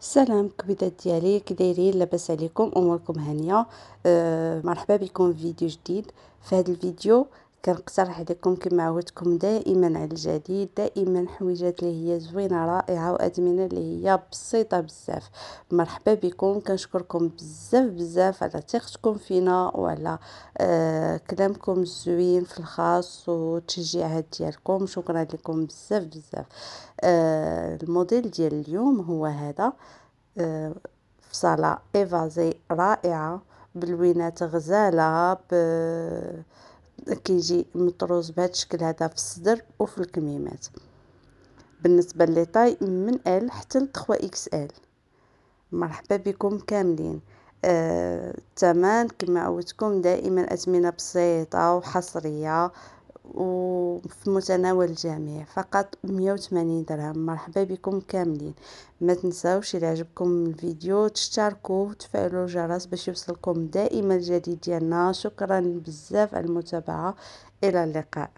السلام كبيدات ديالي كدايرين لاباس عليكم اموركم هانيه أه مرحبا بكم في فيديو جديد في هذا الفيديو كنقترح عليكم كما عودتكم دائما على الجديد دائما حويجات اللي هي زوينه رائعه وادمنه اللي هي بسيطه بزاف مرحبا بكم كنشكركم بزاف بزاف على ثقتكم فينا وعلى آه كلامكم الزوين في الخاص والتشجيعات ديالكم شكرا لكم بزاف بزاف آه الموديل ديال اليوم هو هذا آه فصاله ايفازي رائعه بلوينات غزاله ب كيجي مطروز بهذا الشكل هذا في الصدر وفي الكميمات بالنسبه طاي من ال حتى لتخوا اكس ال مرحبا بكم كاملين الثمن آه، كما عودتكم دائما اثمنه بسيطه وحصريه وفي متناول الجميع فقط 180 درهم مرحبا بكم كاملين ما تنساوش الى عجبكم الفيديو تشتركوا وتفعلوا الجرس باش يوصلكم دائما الجديد ديالنا شكرا بزاف على المتابعه الى اللقاء